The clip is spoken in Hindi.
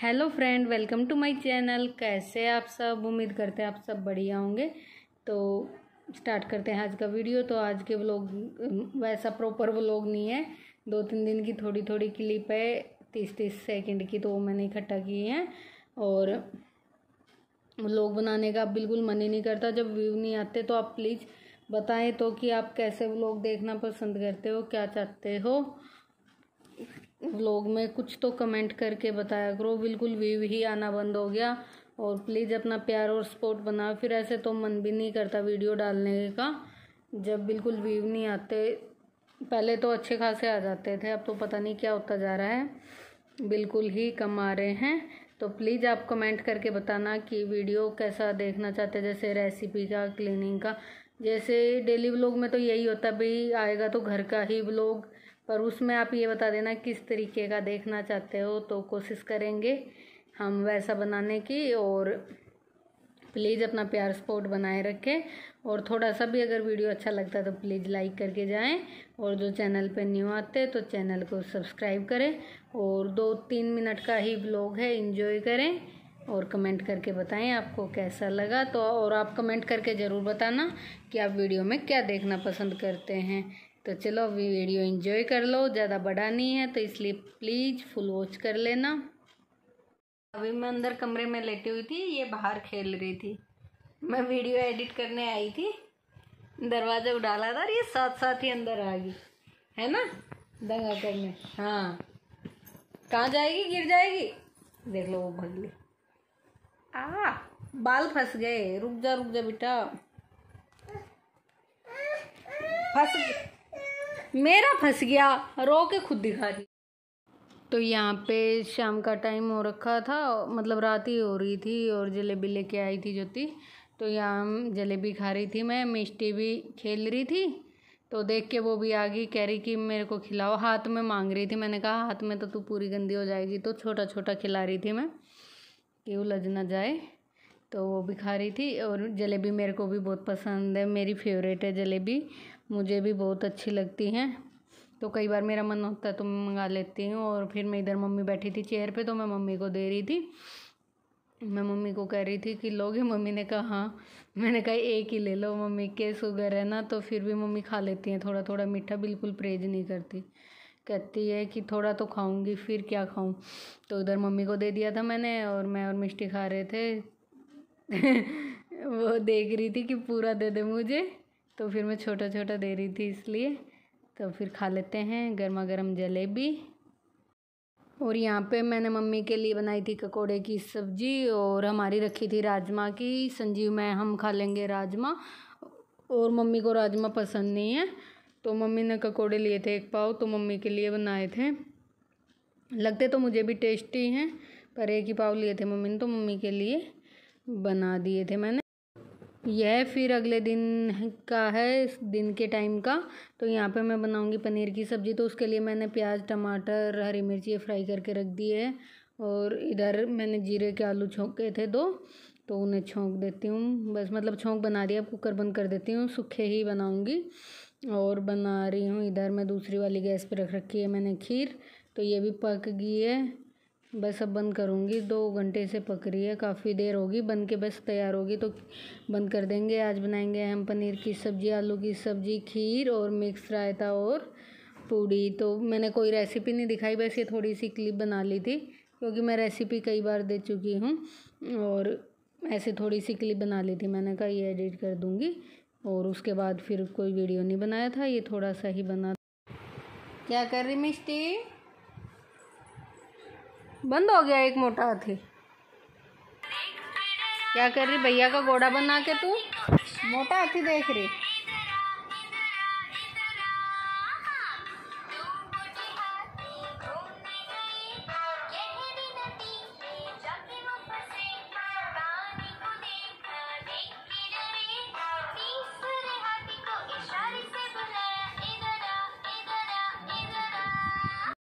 hello friend welcome to my channel कैसे आप सब उम्मीद करते हैं आप सब बढ़िया होंगे तो स्टार्ट करते हैं आज का वीडियो तो आज के व्लॉग वैसा प्रॉपर व्लॉग नहीं है दो तीन दिन की थोड़ी थोड़ी क्लिप है तीस तीस सेकंड की तो मैंने इकट्ठा की है और व्लॉग बनाने का बिल्कुल मन ही नहीं करता जब व्यू नहीं आते तो आप प्लीज़ बताएं तो कि आप कैसे व्लॉग देखना पसंद करते हो क्या चाहते हो ब्लॉग में कुछ तो कमेंट करके बताया करो बिल्कुल व्यू ही आना बंद हो गया और प्लीज़ अपना प्यार और सपोर्ट बनाओ फिर ऐसे तो मन भी नहीं करता वीडियो डालने का जब बिल्कुल व्यू नहीं आते पहले तो अच्छे खासे आ जाते थे अब तो पता नहीं क्या होता जा रहा है बिल्कुल ही कम आ रहे हैं तो प्लीज़ आप कमेंट करके बताना कि वीडियो कैसा देखना चाहते जैसे रेसिपी का क्लीनिंग का जैसे डेली व्लॉग में तो यही होता भाई आएगा तो घर का ही व्लॉग पर उसमें आप ये बता देना किस तरीके का देखना चाहते हो तो कोशिश करेंगे हम वैसा बनाने की और प्लीज़ अपना प्यार सपोर्ट बनाए रखें और थोड़ा सा भी अगर वीडियो अच्छा लगता है तो प्लीज़ लाइक करके जाएं और जो चैनल पे न्यू आते तो चैनल को सब्सक्राइब करें और दो तीन मिनट का ही ब्लॉग है इन्जॉय करें और कमेंट करके बताएं आपको कैसा लगा तो और आप कमेंट करके ज़रूर बताना कि आप वीडियो में क्या देखना पसंद करते हैं तो चलो अभी वीडियो एंजॉय कर लो ज़्यादा बड़ा नहीं है तो इसलिए प्लीज़ फुल वॉच कर लेना अभी मैं अंदर कमरे में लेटी हुई थी ये बाहर खेल रही थी मैं वीडियो एडिट करने आई थी दरवाज़ा उड़ाला था और ये साथ साथ ही अंदर आ गई है ना दंगा करने हाँ कहाँ जाएगी गिर जाएगी देख लो वो भगली आ बाल फंस गए रुक जा रुक जा बेटा फंस मेरा फंस गया रो के खुद दिखा रही तो यहाँ पे शाम का टाइम हो रखा था मतलब रात ही हो रही थी और जलेबी लेके आई थी ज्योति तो यहाँ जलेबी खा रही थी मैं मिष्टी भी खेल रही थी तो देख के वो भी आ गई कह रही कि मेरे को खिलाओ हाथ में मांग रही थी मैंने कहा हाथ में तो तू पूरी गंदी हो जाएगी तो छोटा छोटा खिला रही थी मैं कि उलझ ना जाए तो वो भी खा रही थी और जलेबी मेरे को भी बहुत पसंद है मेरी फेवरेट है जलेबी मुझे भी बहुत अच्छी लगती हैं तो कई बार मेरा मन होता है तो मैं मंगा लेती हूँ और फिर मैं इधर मम्मी बैठी थी चेयर पे तो मैं मम्मी को दे रही थी मैं मम्मी को कह रही थी कि लोगे मम्मी ने कहा हाँ मैंने कहा एक ही ले लो मम्मी के शुगर है ना तो फिर भी मम्मी खा लेती हैं थोड़ा थोड़ा मीठा बिल्कुल परहेज नहीं करती कहती है कि थोड़ा तो खाऊंगी फिर क्या खाऊं तो उधर मम्मी को दे दिया था मैंने और मैं और मिष्टी खा रहे थे वो देख रही थी कि पूरा दे दे मुझे तो फिर मैं छोटा छोटा दे रही थी इसलिए तो फिर खा लेते हैं गर्मा गर्म जलेबी और यहाँ पे मैंने मम्मी के लिए बनाई थी ककोड़े की सब्ज़ी और हमारी रखी थी राजमा की संजीव मैं हम खा लेंगे राजमा और मम्मी को राजमा पसंद नहीं है तो मम्मी ने ककोड़े लिए थे एक पाव तो मम्मी के लिए बनाए थे लगते तो मुझे भी टेस्टी हैं पर एक ही पाव लिए थे मम्मी ने तो मम्मी के लिए बना दिए थे मैंने यह फिर अगले दिन का है इस दिन के टाइम का तो यहाँ पे मैं बनाऊँगी पनीर की सब्ज़ी तो उसके लिए मैंने प्याज टमाटर हरी मिर्ची फ्राई करके रख दी है और इधर मैंने जीरे के आलू छोंके थे दो तो उन्हें छोंक देती हूँ बस मतलब छोंक बना दिया अब कुकर बंद कर देती हूँ सूखे ही बनाऊँगी और बना रही हूँ इधर मैं दूसरी वाली गैस पर रख रखी है मैंने खीर तो ये भी पक गई है बस अब बंद करूँगी दो घंटे से पक रही है काफ़ी देर होगी बन के बस तैयार होगी तो बंद कर देंगे आज बनाएंगे हम पनीर की सब्ज़ी आलू की सब्ज़ी खीर और मिक्स रायता और पूड़ी तो मैंने कोई रेसिपी नहीं दिखाई बस ये थोड़ी सी क्लिप बना ली थी क्योंकि मैं रेसिपी कई बार दे चुकी हूँ और ऐसे थोड़ी सी क्लिप बना ली थी मैंने कहा ये एडिट कर दूँगी और उसके बाद फिर कोई वीडियो नहीं बनाया था ये थोड़ा सा ही बना क्या कर रही मिस्टी बंद हो गया एक मोटा हाथी क्या कर रही भैया का घोड़ा बना के तू मोटा हाथी देख रही